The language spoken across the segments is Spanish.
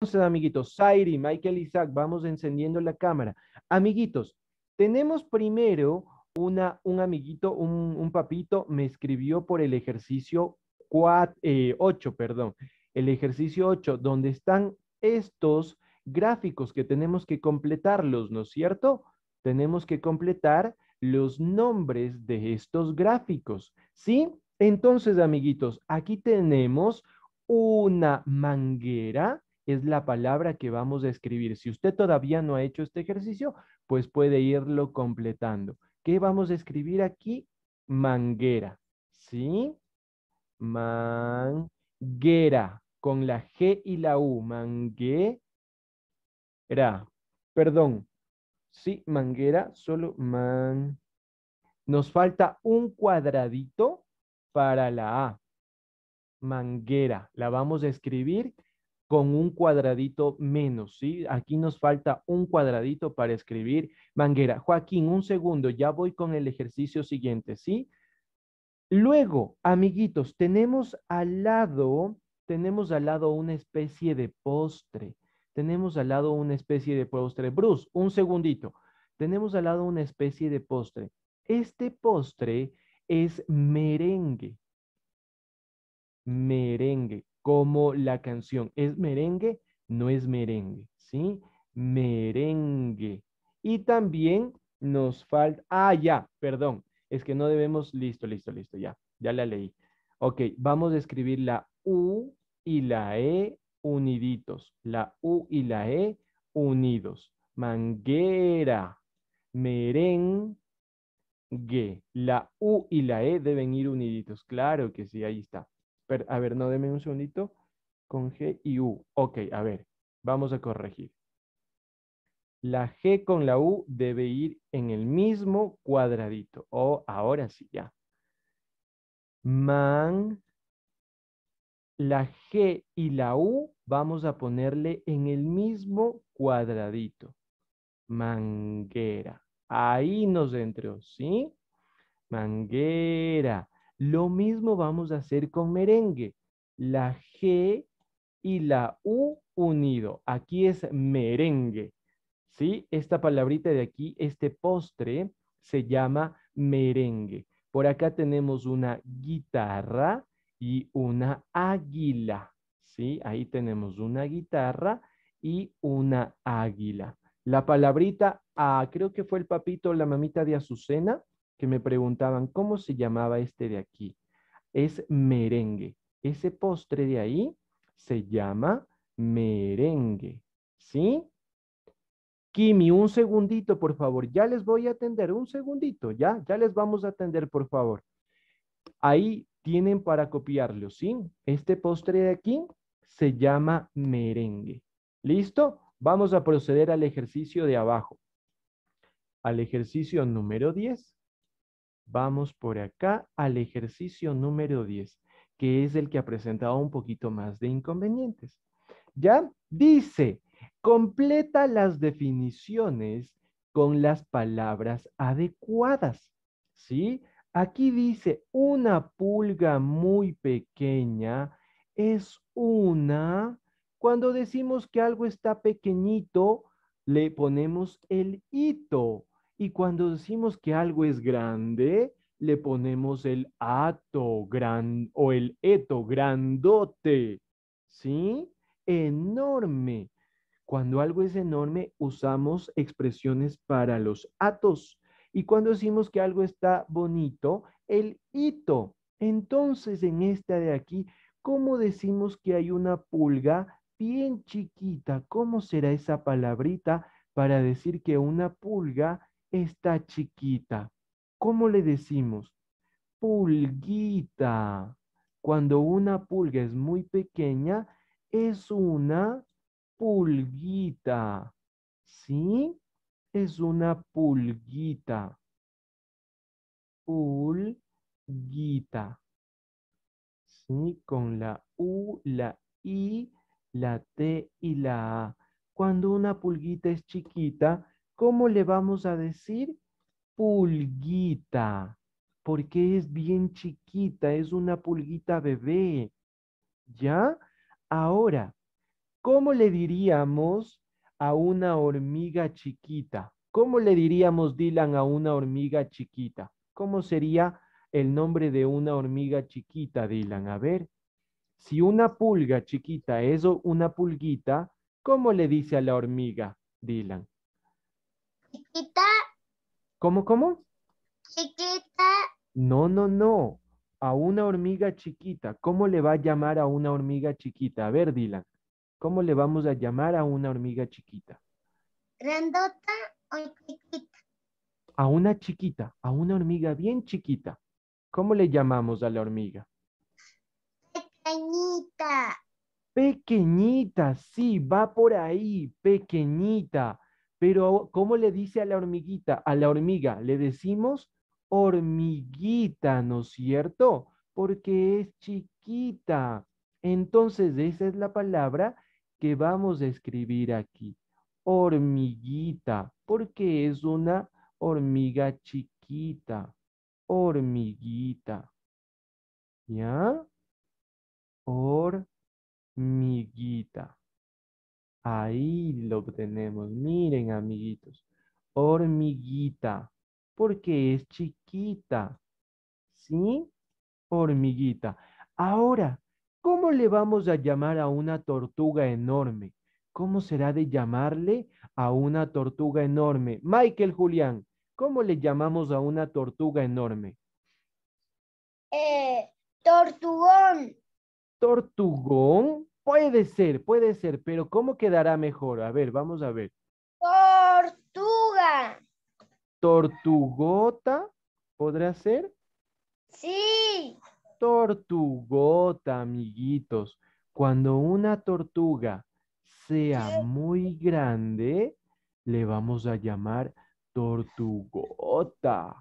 Entonces, amiguitos, Zairi, Michael Isaac, vamos encendiendo la cámara. Amiguitos, tenemos primero una, un amiguito, un, papito, me escribió por el ejercicio 8, eh, perdón, el ejercicio 8, donde están estos gráficos que tenemos que completarlos, ¿no es cierto? Tenemos que completar los nombres de estos gráficos, ¿sí? Entonces, amiguitos, aquí tenemos una manguera, es la palabra que vamos a escribir. Si usted todavía no ha hecho este ejercicio, pues puede irlo completando. ¿Qué vamos a escribir aquí? Manguera, ¿sí? Manguera, con la G y la U, manguera. Perdón, sí, manguera, solo man. Nos falta un cuadradito para la A, manguera. La vamos a escribir con un cuadradito menos, ¿sí? Aquí nos falta un cuadradito para escribir manguera. Joaquín, un segundo, ya voy con el ejercicio siguiente, ¿sí? Luego, amiguitos, tenemos al lado, tenemos al lado una especie de postre. Tenemos al lado una especie de postre. Bruce, un segundito. Tenemos al lado una especie de postre. Este postre es merengue. Merengue como la canción es merengue, no es merengue, ¿sí? Merengue. Y también nos falta, ah, ya, perdón, es que no debemos, listo, listo, listo, ya, ya la leí. Ok, vamos a escribir la U y la E uniditos, la U y la E unidos. Manguera, merengue, la U y la E deben ir uniditos, claro que sí, ahí está a ver, no, deme un segundito. Con G y U. Ok, a ver, vamos a corregir. La G con la U debe ir en el mismo cuadradito. oh, ahora sí, ya. Man. La G y la U vamos a ponerle en el mismo cuadradito. Manguera. Ahí nos entró, ¿sí? Manguera. Lo mismo vamos a hacer con merengue. La G y la U unido. Aquí es merengue. ¿Sí? Esta palabrita de aquí, este postre, se llama merengue. Por acá tenemos una guitarra y una águila. ¿Sí? Ahí tenemos una guitarra y una águila. La palabrita, ah, creo que fue el papito o la mamita de Azucena, que me preguntaban cómo se llamaba este de aquí. Es merengue. Ese postre de ahí se llama merengue. ¿Sí? Kimi, un segundito, por favor. Ya les voy a atender, un segundito, ya, ya les vamos a atender, por favor. Ahí tienen para copiarlo, ¿sí? Este postre de aquí se llama merengue. ¿Listo? Vamos a proceder al ejercicio de abajo. Al ejercicio número 10, Vamos por acá al ejercicio número 10, que es el que ha presentado un poquito más de inconvenientes. ¿Ya? Dice, completa las definiciones con las palabras adecuadas. ¿Sí? Aquí dice, una pulga muy pequeña es una... Cuando decimos que algo está pequeñito, le ponemos el hito. Y cuando decimos que algo es grande, le ponemos el ato gran o el eto grandote, ¿sí? Enorme. Cuando algo es enorme, usamos expresiones para los atos. Y cuando decimos que algo está bonito, el hito. Entonces, en esta de aquí, ¿cómo decimos que hay una pulga bien chiquita? ¿Cómo será esa palabrita para decir que una pulga está chiquita. ¿Cómo le decimos? Pulguita. Cuando una pulga es muy pequeña, es una pulguita. ¿Sí? Es una pulguita. Pulguita. ¿Sí? Con la U, la I, la T y la A. Cuando una pulguita es chiquita, ¿Cómo le vamos a decir? Pulguita, porque es bien chiquita, es una pulguita bebé. ¿Ya? Ahora, ¿cómo le diríamos a una hormiga chiquita? ¿Cómo le diríamos, Dylan, a una hormiga chiquita? ¿Cómo sería el nombre de una hormiga chiquita, Dylan? A ver, si una pulga chiquita es una pulguita, ¿cómo le dice a la hormiga, Dylan? ¿Cómo, cómo? Chiquita. No, no, no. A una hormiga chiquita. ¿Cómo le va a llamar a una hormiga chiquita? A ver, Dylan. ¿Cómo le vamos a llamar a una hormiga chiquita? ¿Grandota o chiquita? A una chiquita, a una hormiga bien chiquita. ¿Cómo le llamamos a la hormiga? Pequeñita. Pequeñita, sí, va por ahí, pequeñita. Pero ¿cómo le dice a la hormiguita? A la hormiga le decimos hormiguita, ¿no es cierto? Porque es chiquita. Entonces, esa es la palabra que vamos a escribir aquí. Hormiguita, porque es una hormiga chiquita. Hormiguita. ¿Ya? Hormiguita. Ahí lo tenemos. Miren, amiguitos. Hormiguita. Porque es chiquita. ¿Sí? Hormiguita. Ahora, ¿cómo le vamos a llamar a una tortuga enorme? ¿Cómo será de llamarle a una tortuga enorme? Michael Julián, ¿cómo le llamamos a una tortuga enorme? Eh, tortugón. ¿Tortugón? Puede ser, puede ser, pero ¿cómo quedará mejor? A ver, vamos a ver. Tortuga. ¿Tortugota podrá ser? Sí. Tortugota, amiguitos. Cuando una tortuga sea muy grande, le vamos a llamar tortugota.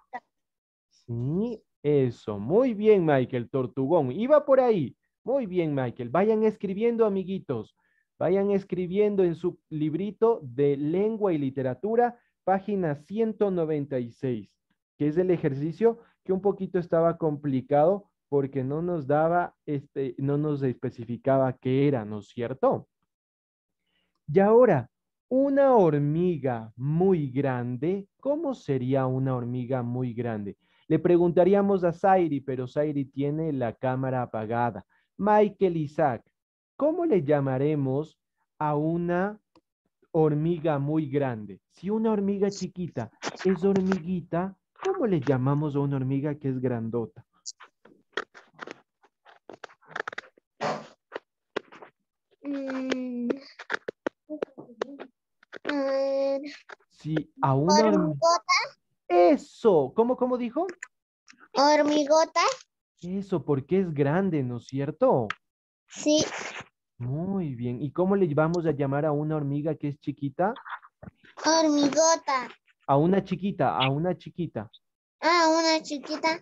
Sí, eso. Muy bien, Michael, tortugón. Iba por ahí. Muy bien, Michael. Vayan escribiendo, amiguitos. Vayan escribiendo en su librito de lengua y literatura, página 196, que es el ejercicio que un poquito estaba complicado porque no nos daba, este, no nos especificaba qué era, ¿no es cierto? Y ahora, una hormiga muy grande, ¿cómo sería una hormiga muy grande? Le preguntaríamos a Sairi, pero Sairi tiene la cámara apagada. Michael Isaac, ¿cómo le llamaremos a una hormiga muy grande? Si una hormiga chiquita es hormiguita, ¿cómo le llamamos a una hormiga que es grandota? a una hormigota. Eso, ¿cómo, cómo dijo? Hormigota. Eso, porque es grande, ¿no es cierto? Sí. Muy bien. ¿Y cómo le vamos a llamar a una hormiga que es chiquita? Hormigota. A una chiquita, a una chiquita. A ah, una chiquita.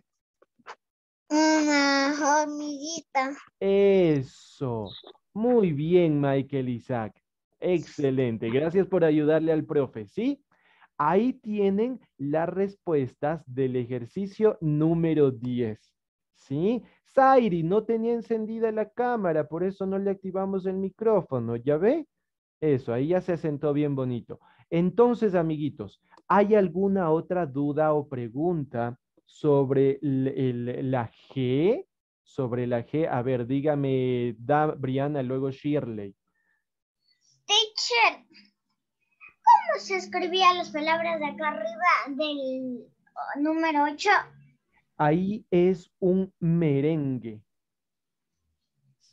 Una hormiguita. Eso. Muy bien, Michael Isaac. Excelente. Gracias por ayudarle al profe, ¿sí? Ahí tienen las respuestas del ejercicio número 10. ¿sí? Zairi no tenía encendida la cámara, por eso no le activamos el micrófono, ¿ya ve? Eso, ahí ya se sentó bien bonito. Entonces, amiguitos, ¿hay alguna otra duda o pregunta sobre la G? Sobre la G, a ver, dígame, da, Brianna, luego Shirley. Teacher, ¿cómo se escribían las palabras de acá arriba del oh, número 8? ahí es un merengue.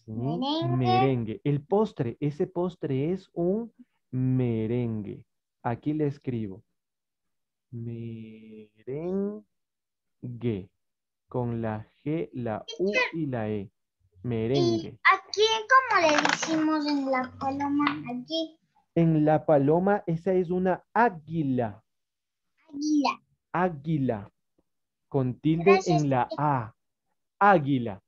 Merengue. El postre, ese postre es un merengue. Aquí le escribo. Merengue. Con la G, la U y la E. Merengue. ¿Y aquí, como le decimos en la paloma, En la paloma, esa es una águila. Águila. Águila con tilde en la A. Águila.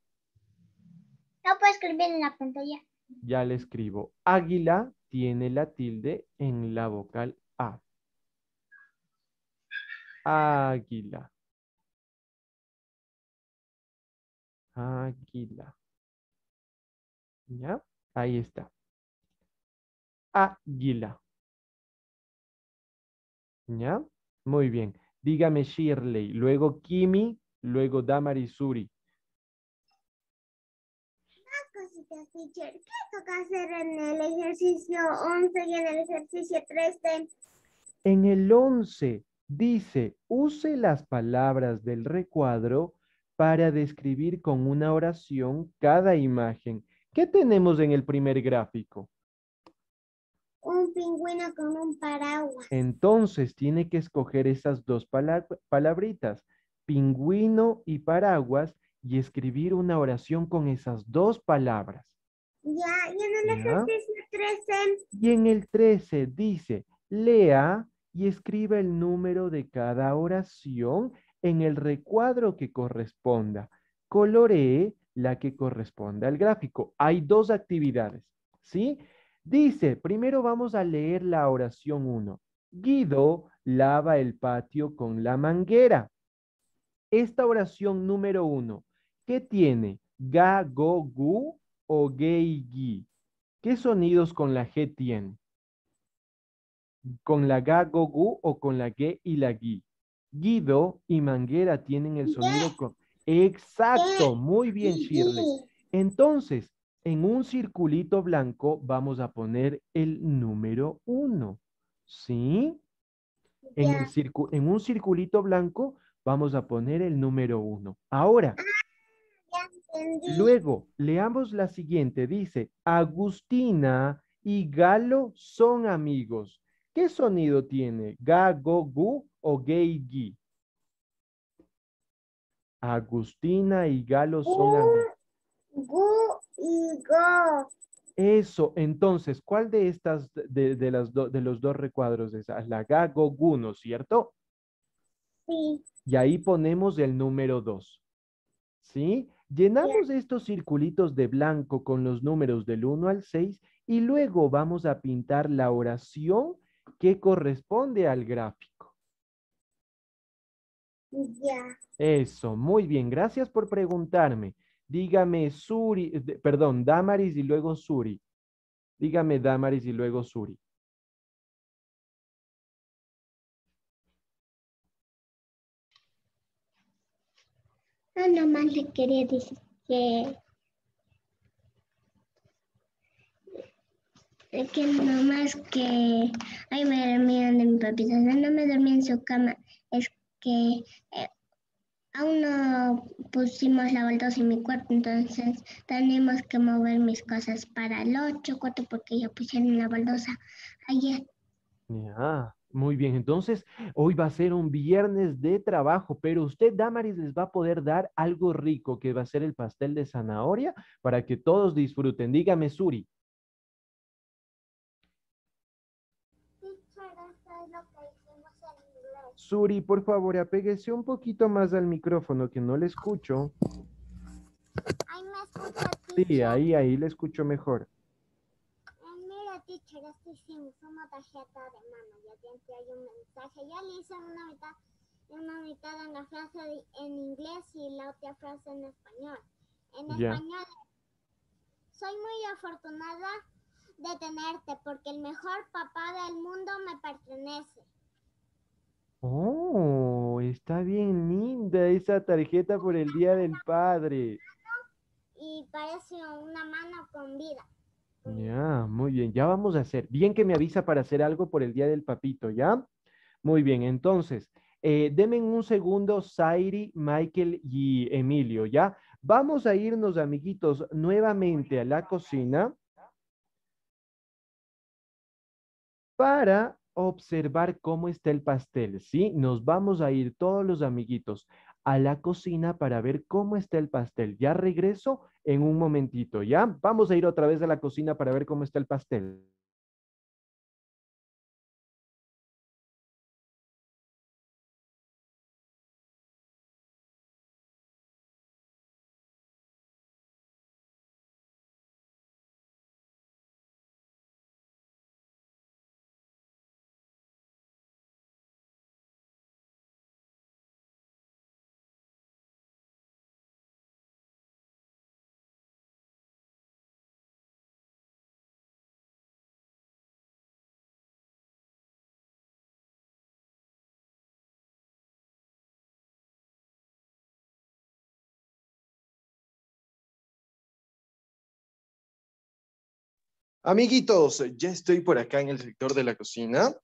No puedo escribir en la pantalla. Ya le escribo. Águila tiene la tilde en la vocal A. Águila. Águila. ¿Ya? Ahí está. Águila. ¿Ya? Muy bien. Dígame Shirley, luego Kimi, luego Damarisuri. teacher, ¿qué toca hacer en el ejercicio 11 y en el ejercicio 13? En el 11 dice, use las palabras del recuadro para describir con una oración cada imagen. ¿Qué tenemos en el primer gráfico? pingüino con un paraguas. Entonces tiene que escoger esas dos palabritas, pingüino y paraguas, y escribir una oración con esas dos palabras. Ya, y en el ejercicio 13. Y en el 13 dice, lea y escriba el número de cada oración en el recuadro que corresponda. Coloree la que corresponda al gráfico. Hay dos actividades, ¿sí? Dice, primero vamos a leer la oración 1. Guido lava el patio con la manguera. Esta oración número 1, ¿qué tiene? Ga, go, gu o ge gi. ¿Qué sonidos con la G tienen? ¿Con la ga, go, gu o con la ge y la gi? Guido y manguera tienen el sonido con... Exacto, muy bien, Shirley. Entonces, en un circulito blanco vamos a poner el número uno. ¿Sí? En, un circulito blanco vamos a poner el número uno. Ahora, ah, luego, leamos la siguiente. Dice, Agustina y Galo son amigos. ¿Qué sonido tiene? ¿Ga, go, gu o gay, gi? Agustina y Galo son uh, amigos. Gu y go. Eso, entonces, ¿cuál de estas, de, las de los dos recuadros es La Gago go, gu, ¿no cierto? Sí. Y ahí ponemos el número 2. ¿Sí? Llenamos estos circulitos de blanco con los números del 1 al 6 y luego vamos a pintar la oración que corresponde al gráfico. Ya. Eso, muy bien. Gracias por preguntarme. Dígame Suri, perdón, Damaris y luego Suri. Dígame Damaris y luego Suri. Ah, no, nomás le quería decir que, Es que nomás que ay me dormían de mi papito, no me dormí en su cama, es que eh, aún no pusimos la baldosa en mi cuarto, entonces tenemos que mover mis cosas para el 8, cuarto porque ya pusieron la baldosa ayer. Ya, muy bien, entonces hoy va a ser un viernes de trabajo, pero usted, Damaris, les va a poder dar algo rico, que va a ser el pastel de zanahoria, para que todos disfruten. Dígame, Suri. Suri, por favor, apéguese un poquito más al micrófono que no le escucho. Ahí me escucho. Teacher. Sí, ahí, ahí le escucho mejor. Mira, teacher, estoy sin una tarjeta de mano. Ya te hay un mensaje. Ya le hice una mitad, una mitad en la frase en inglés y la otra frase en español. En español, soy muy afortunada de tenerte porque el mejor papá del mundo me pertenece está bien linda esa tarjeta por el Día del Padre. Y parece una mano con vida. Ya, muy bien, ya vamos a hacer. Bien que me avisa para hacer algo por el Día del Papito, ¿ya? Muy bien, entonces, eh, denme un segundo, Zairi, Michael y Emilio, ¿ya? Vamos a irnos, amiguitos, nuevamente a la cocina para observar cómo está el pastel, ¿sí? Nos vamos a ir todos los amiguitos a la cocina para ver cómo está el pastel. Ya regreso en un momentito, ¿ya? Vamos a ir otra vez a la cocina para ver cómo está el pastel. Amiguitos, ya estoy por acá en el sector de la cocina.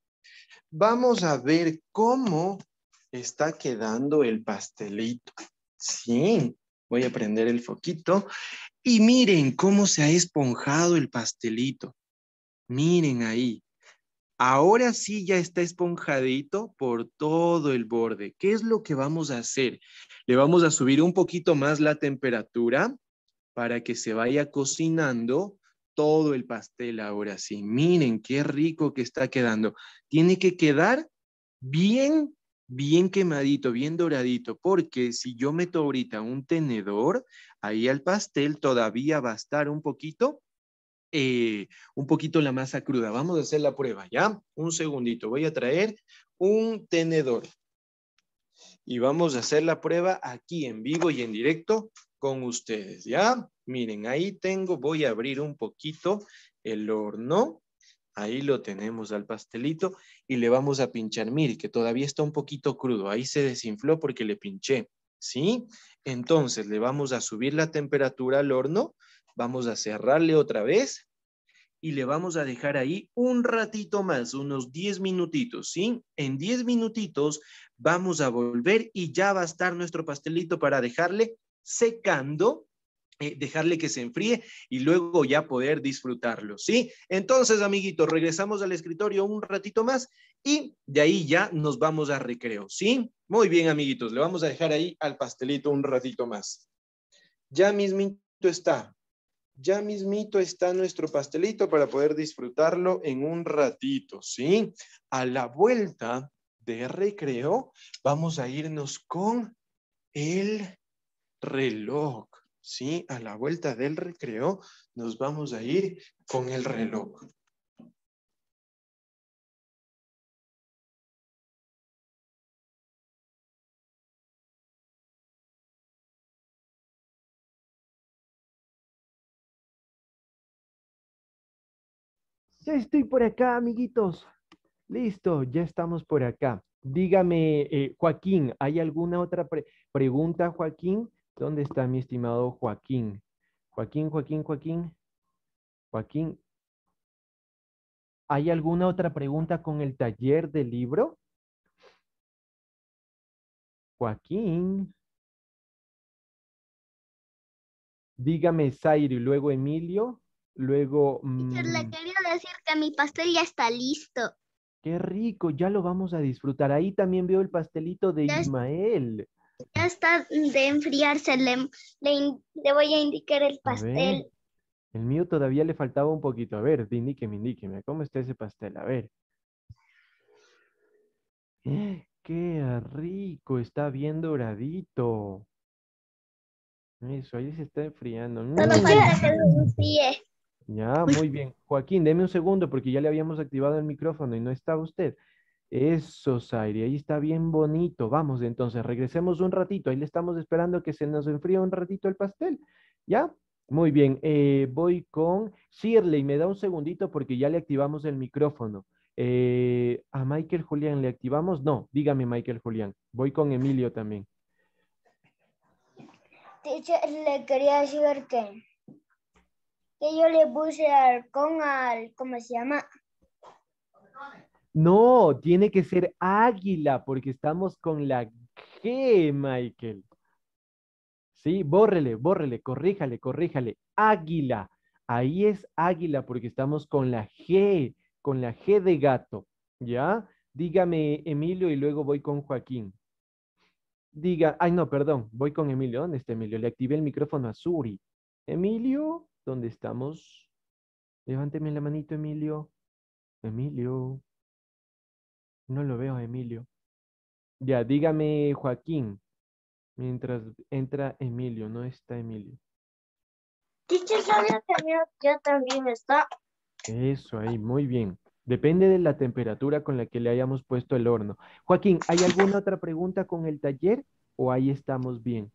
Vamos a ver cómo está quedando el pastelito. Sí, voy a prender el foquito. Y miren cómo se ha esponjado el pastelito. Miren ahí. Ahora sí ya está esponjadito por todo el borde. ¿Qué es lo que vamos a hacer? Le vamos a subir un poquito más la temperatura para que se vaya cocinando todo el pastel ahora sí. Miren qué rico que está quedando. Tiene que quedar bien, bien quemadito, bien doradito, porque si yo meto ahorita un tenedor, ahí al pastel todavía va a estar un poquito, eh, un poquito la masa cruda. Vamos a hacer la prueba, ¿ya? Un segundito, voy a traer un tenedor. Y vamos a hacer la prueba aquí en vivo y en directo con ustedes, ¿ya? Miren, ahí tengo, voy a abrir un poquito el horno. Ahí lo tenemos al pastelito y le vamos a pinchar. Mire, que todavía está un poquito crudo. Ahí se desinfló porque le pinché, ¿sí? Entonces le vamos a subir la temperatura al horno. Vamos a cerrarle otra vez y le vamos a dejar ahí un ratito más, unos 10 minutitos, ¿sí? En 10 minutitos vamos a volver y ya va a estar nuestro pastelito para dejarle secando, eh, dejarle que se enfríe y luego ya poder disfrutarlo, ¿sí? Entonces, amiguitos, regresamos al escritorio un ratito más y de ahí ya nos vamos a recreo, ¿sí? Muy bien, amiguitos, le vamos a dejar ahí al pastelito un ratito más. Ya mismito está, ya mismito está nuestro pastelito para poder disfrutarlo en un ratito, ¿sí? A la vuelta de recreo, vamos a irnos con el reloj, ¿sí? A la vuelta del recreo nos vamos a ir con el reloj. Ya estoy por acá, amiguitos. Listo, ya estamos por acá. Dígame, eh, Joaquín, ¿hay alguna otra pregunta, Joaquín? ¿Dónde está mi estimado Joaquín? Joaquín, Joaquín, Joaquín. Joaquín, ¿hay alguna otra pregunta con el taller del libro? Joaquín. Dígame Zaire y luego Emilio, luego... Le mm, quería decir que mi pastel ya está listo. Qué rico, ya lo vamos a disfrutar. Ahí también veo el pastelito de Ismael ya está de enfriarse. Le, le, voy a indicar el pastel. El mío todavía le faltaba un poquito. A ver, indíqueme, indíqueme. ¿Cómo está ese pastel? A ver. Eh, ¡Qué rico! Está bien doradito. Eso, ahí se está enfriando. falta mm. que Ya, muy bien. Joaquín, deme un segundo porque ya le habíamos activado el micrófono y no está usted. Eso, Zaire, ahí está bien bonito. Vamos, entonces, regresemos un ratito. Ahí le estamos esperando que se nos enfríe un ratito el pastel. ¿Ya? Muy bien, eh, voy con Shirley. Me da un segundito porque ya le activamos el micrófono. Eh, ¿A Michael Julián le activamos? No, dígame Michael Julián. Voy con Emilio también. le quería decir que, yo le puse con al, ¿cómo se llama? No, tiene que ser águila porque estamos con la G, Michael. Sí, bórrele, bórrele, corríjale, corríjale. Águila. Ahí es águila porque estamos con la G, con la G de gato. ¿Ya? Dígame, Emilio, y luego voy con Joaquín. Diga, ay no, perdón, voy con Emilio. ¿Dónde está Emilio? Le activé el micrófono a Suri. Emilio, ¿dónde estamos? Levánteme la manito, Emilio. Emilio. No lo veo, Emilio. Ya, dígame, Joaquín. Mientras entra Emilio, no está Emilio. ya también está. Eso ahí, muy bien. Depende de la temperatura con la que le hayamos puesto el horno. Joaquín, ¿hay alguna otra pregunta con el taller o ahí estamos bien?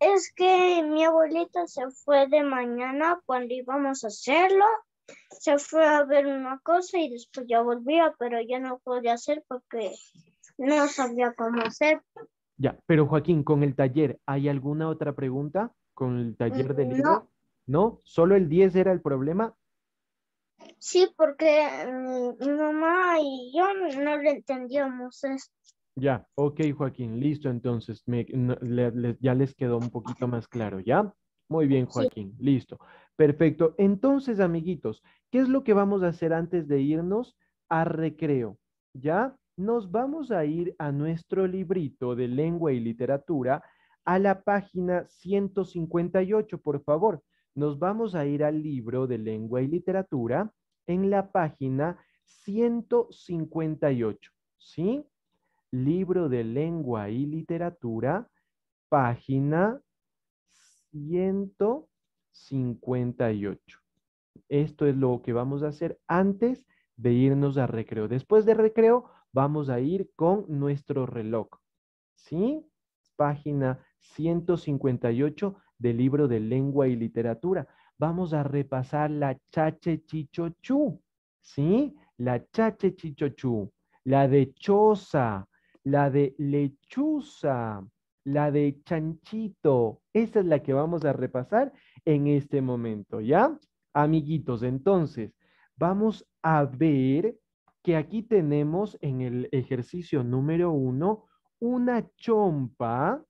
Es que mi abuelita se fue de mañana cuando íbamos a hacerlo se fue a ver una cosa y después ya volvía, pero ya no podía hacer porque no sabía cómo hacer. Ya, pero Joaquín, con el taller, ¿hay alguna otra pregunta con el taller del mm, libro? No. ¿Solo el 10 era el problema? Sí, porque mm, mi mamá y yo no le entendíamos esto. Ya, ok, Joaquín, listo, entonces ya les quedó un poquito más claro, ¿ya? Muy bien, Joaquín, listo. Perfecto. Entonces, amiguitos, ¿qué es lo que vamos a hacer antes de irnos a recreo? ¿Ya? Nos vamos a ir a nuestro librito de lengua y literatura a la página 158, por favor. Nos vamos a ir al libro de lengua y literatura en la página 158, ¿sí? Libro de lengua y literatura, página 158. 58. Esto es lo que vamos a hacer antes de irnos a recreo. Después de recreo, vamos a ir con nuestro reloj. ¿Sí? Página 158 del libro de lengua y literatura. Vamos a repasar la chache chichochú. ¿Sí? La chache chichochú. La de choza. La de lechuza la de chanchito. Esa es la que vamos a repasar en este momento, ¿ya? Amiguitos, entonces, vamos a ver que aquí tenemos en el ejercicio número uno una chompa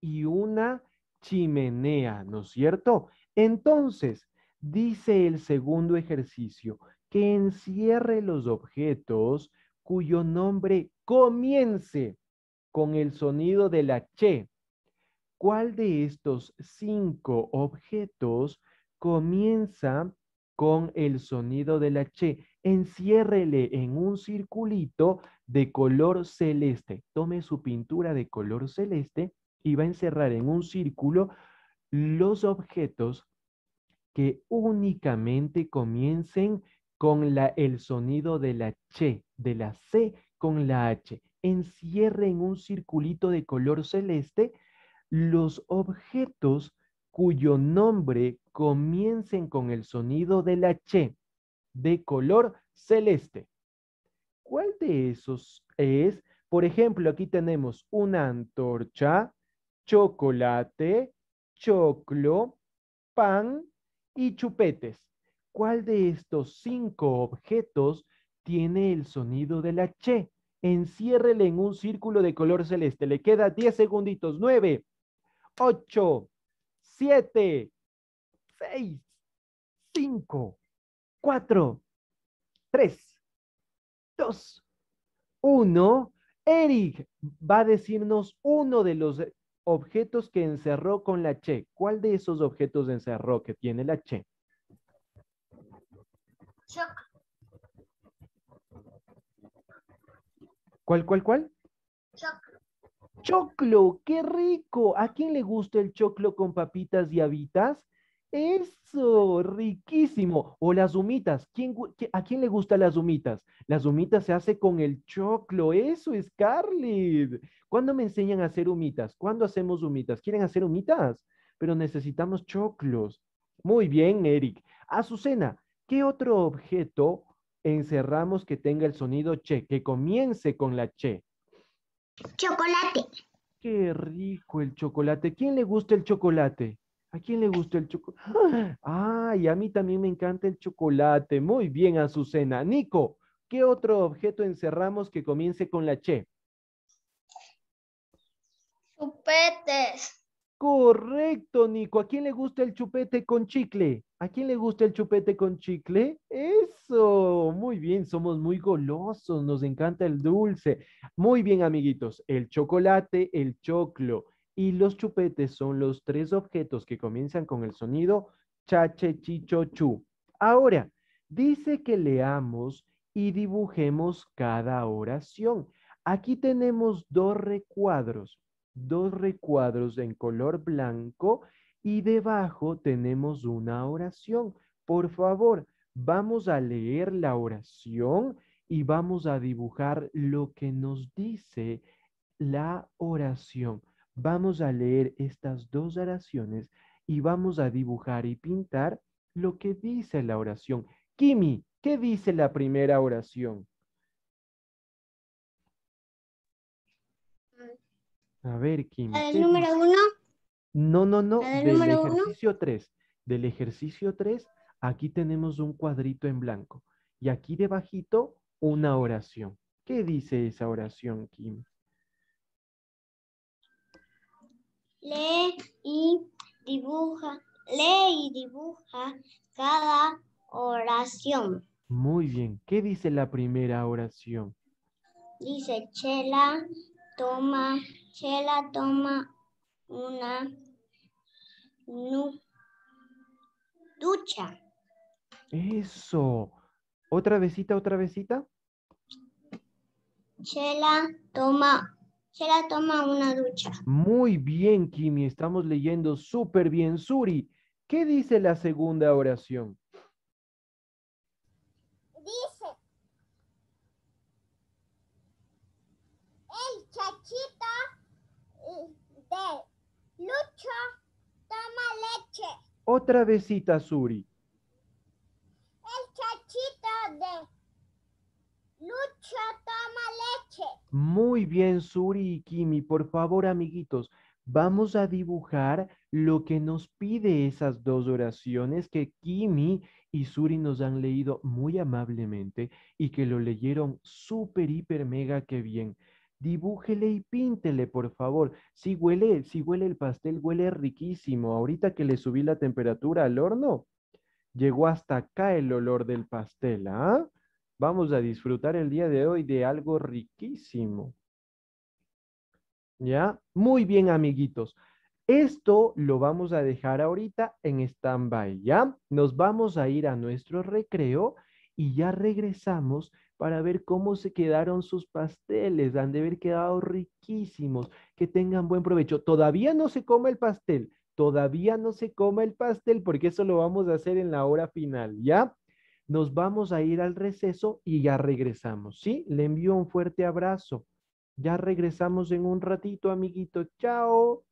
y una chimenea, ¿no es cierto? Entonces, dice el segundo ejercicio, que encierre los objetos cuyo nombre comience con el sonido de la che. ¿Cuál de estos cinco objetos comienza con el sonido de la che? Enciérrele en un circulito de color celeste. Tome su pintura de color celeste y va a encerrar en un círculo los objetos que únicamente comiencen con el sonido de la che, de la c con la h encierre en un circulito de color celeste los objetos cuyo nombre comiencen con el sonido de la che, de color celeste. ¿Cuál de esos es? Por ejemplo, aquí tenemos una antorcha, chocolate, choclo, pan y chupetes. ¿Cuál de estos cinco objetos tiene el sonido de la che? enciérrele en un círculo de color celeste. Le queda 10 segunditos. 9, 8, 7, 6, 5, 4, 3, 2, 1. Eric va a decirnos uno de los objetos que encerró con la Che. ¿Cuál de esos objetos encerró que tiene la Che? ¿Cuál, cuál, cuál? Choclo. Choclo, qué rico. ¿A quién le gusta el choclo con papitas y habitas? Eso, riquísimo. O las humitas. ¿A quién le gustan las humitas? Las humitas se hace con el choclo. Eso, Carly! ¿Cuándo me enseñan a hacer humitas? ¿Cuándo hacemos humitas? ¿Quieren hacer humitas? Pero necesitamos choclos. Muy bien, Eric. Azucena, ¿qué otro objeto encerramos que tenga el sonido che, que comience con la che. Chocolate. Qué rico el chocolate. ¿Quién le gusta el chocolate? ¿A quién le gusta el chocolate? ay y a mí también me encanta el chocolate. Muy bien, Azucena. Nico, ¿qué otro objeto encerramos que comience con la che? Chupetes. Correcto, Nico. ¿A quién le gusta el chupete con chicle? ¿A quién le gusta el chupete con chicle? Eso, muy bien, somos muy golosos, nos encanta el dulce. Muy bien, amiguitos, el chocolate, el choclo y los chupetes son los tres objetos que comienzan con el sonido chache, chicho, chu. Ahora, dice que leamos y dibujemos cada oración. Aquí tenemos dos recuadros dos recuadros en color blanco y debajo tenemos una oración. Por favor, vamos a leer la oración y vamos a dibujar lo que nos dice la oración. Vamos a leer estas dos oraciones y vamos a dibujar y pintar lo que dice la oración. Kimi, ¿qué dice la primera oración? A ver, Kim. El número uno? No, no, no. del, ejercicio tres. Del ejercicio tres, aquí tenemos un cuadrito en blanco. Y aquí debajito, una oración. ¿Qué dice esa oración, Kim? Lee y dibuja, lee y dibuja cada oración. Muy bien. ¿Qué dice la primera oración? Dice, Chela toma, Chela toma una ducha. Eso. Otra besita, otra besita. Chela toma, Chela toma una ducha. Muy bien, Kimi. Estamos leyendo súper bien. Suri, ¿qué dice la segunda oración? Otra besita, Suri. El chachito de Lucho toma leche. Muy bien, Suri y Kimi. Por favor, amiguitos, vamos a dibujar lo que nos pide esas dos oraciones que Kimi y Suri nos han leído muy amablemente y que lo leyeron súper, hiper, mega, que bien dibújele y píntele, por favor. Si huele, si huele el pastel, huele riquísimo. Ahorita que le subí la temperatura al horno, llegó hasta acá el olor del pastel, ¿ah? Vamos a disfrutar el día de hoy de algo riquísimo. ¿Ya? Muy bien, amiguitos. Esto lo vamos a dejar ahorita en stand-by, ¿ya? Nos vamos a ir a nuestro recreo y ya regresamos para ver cómo se quedaron sus pasteles. Han de haber quedado riquísimos. Que tengan buen provecho. Todavía no se come el pastel. Todavía no se come el pastel porque eso lo vamos a hacer en la hora final, ¿ya? Nos vamos a ir al receso y ya regresamos, ¿sí? Le envío un fuerte abrazo. Ya regresamos en un ratito, amiguito. Chao.